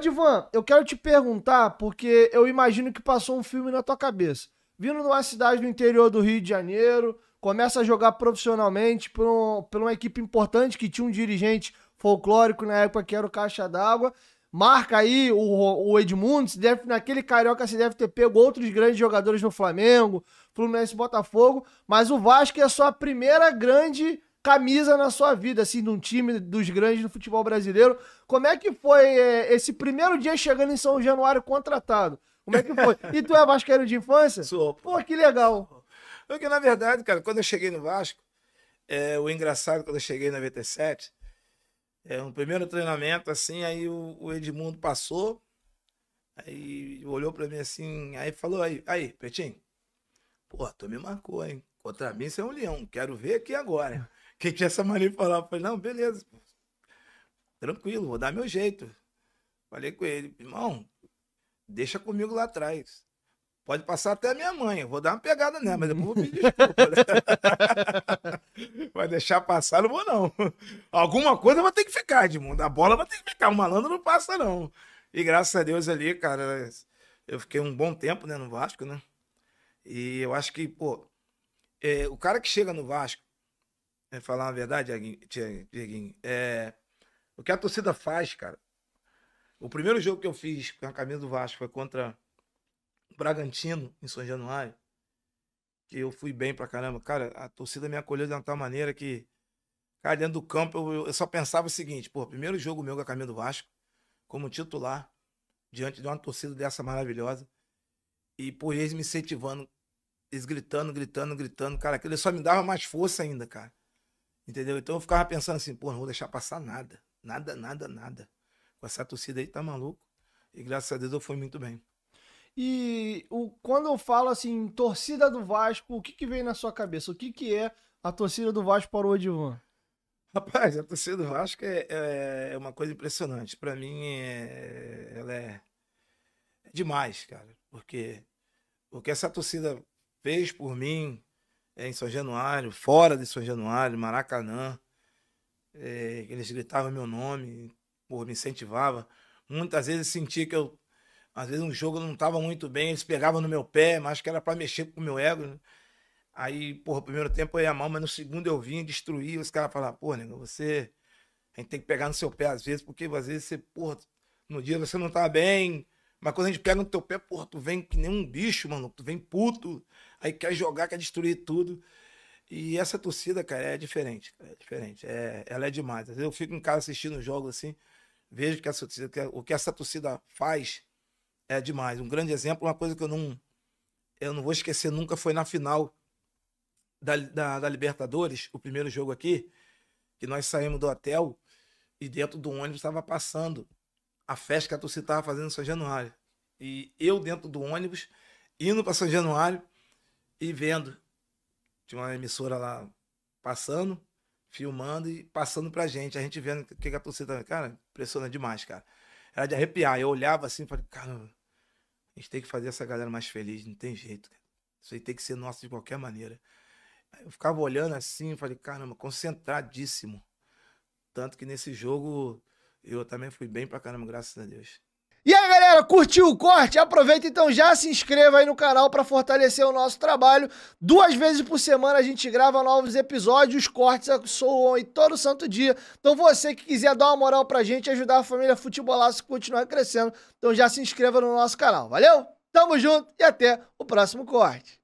Divan, eu quero te perguntar, porque eu imagino que passou um filme na tua cabeça. Vindo de uma cidade do interior do Rio de Janeiro, começa a jogar profissionalmente por, um, por uma equipe importante que tinha um dirigente folclórico na época que era o Caixa d'Água. Marca aí o, o Edmundo, deve, naquele carioca se deve ter pego outros grandes jogadores no Flamengo, Fluminense Botafogo, mas o Vasco é só a primeira grande camisa na sua vida, assim, de um time dos grandes do futebol brasileiro. Como é que foi é, esse primeiro dia chegando em São Januário contratado? Como é que foi? E tu é vasqueiro de infância? Sou. Pô, que legal. Porque, é na verdade, cara, quando eu cheguei no Vasco, é, o engraçado, quando eu cheguei na vt é, um primeiro treinamento, assim, aí o, o Edmundo passou, aí olhou pra mim assim, aí falou, aí, aí, Petinho, pô, tu me marcou, hein? Contra mim, você é um leão. Quero ver aqui agora que tinha essa mania falava, falar, falei, não, beleza, tranquilo, vou dar meu jeito. Falei com ele, irmão, deixa comigo lá atrás. Pode passar até a minha mãe, eu vou dar uma pegada nela, mas depois vou pedir desculpa. Né? vai deixar passar, não vou não. Alguma coisa vai ter que ficar, Edmundo. A bola vai ter que ficar, o malandro não passa não. E graças a Deus ali, cara, eu fiquei um bom tempo né, no Vasco, né? E eu acho que, pô, é, o cara que chega no Vasco é falar a verdade, Dieguinho, é, o que a torcida faz, cara. O primeiro jogo que eu fiz com a camisa do Vasco foi contra o Bragantino, em São Januário. Que eu fui bem pra caramba. Cara, a torcida me acolheu de uma tal maneira que, cara, dentro do campo eu, eu só pensava o seguinte: pô, primeiro jogo meu com a camisa do Vasco, como titular, diante de uma torcida dessa maravilhosa. E por eles me incentivando, eles gritando, gritando, gritando. Cara, aquilo só me dava mais força ainda, cara. Entendeu? Então eu ficava pensando assim, pô, não vou deixar passar nada. Nada, nada, nada. Com essa torcida aí, tá maluco? E graças a Deus eu fui muito bem. E o, quando eu falo assim, torcida do Vasco, o que, que vem na sua cabeça? O que, que é a torcida do Vasco para o Odivan? Rapaz, a torcida do Vasco é, é, é uma coisa impressionante. Para mim, é, ela é, é demais, cara. Porque o que essa torcida fez por mim, é, em São Januário, fora de São Januário, Maracanã. É, eles gritavam meu nome, porra, me incentivavam. Muitas vezes sentia que eu. Às vezes um jogo não estava muito bem, eles pegavam no meu pé, mas que era para mexer com o meu ego. Né? Aí, porra, primeiro tempo eu ia mal, mas no segundo eu vinha, destruía. Os caras falavam, porra, nego, você. A gente tem que pegar no seu pé às vezes, porque às vezes você, porra, no dia você não tá bem, mas quando a gente pega no teu pé, porra, tu vem que nem um bicho, mano. Tu vem puto, aí quer jogar, quer destruir tudo. E essa torcida, cara, é diferente. É diferente. É, ela é demais. Às vezes eu fico em casa assistindo jogos assim, vejo que essa torcida, o que essa torcida faz é demais. Um grande exemplo, uma coisa que eu não, eu não vou esquecer nunca foi na final da, da, da Libertadores, o primeiro jogo aqui, que nós saímos do hotel e dentro do ônibus estava passando a festa que a torcida estava fazendo em São Januário. E eu dentro do ônibus, indo para São Januário e vendo. Tinha uma emissora lá passando, filmando e passando para a gente. A gente vendo o que, que a torcida. Cara, impressiona demais, cara. Era de arrepiar. Eu olhava assim e falei, cara, a gente tem que fazer essa galera mais feliz, não tem jeito. Cara. Isso aí tem que ser nosso de qualquer maneira. Eu ficava olhando assim, falei, caramba, concentradíssimo. Tanto que nesse jogo eu também fui bem pra caramba, graças a Deus. E aí, galera, curtiu o corte? Aproveita então já se inscreva aí no canal para fortalecer o nosso trabalho. Duas vezes por semana a gente grava novos episódios, os cortes soam aí todo santo dia. Então você que quiser dar uma moral pra gente, ajudar a família Futebolaço a continuar crescendo, então já se inscreva no nosso canal. Valeu? Tamo junto e até o próximo corte.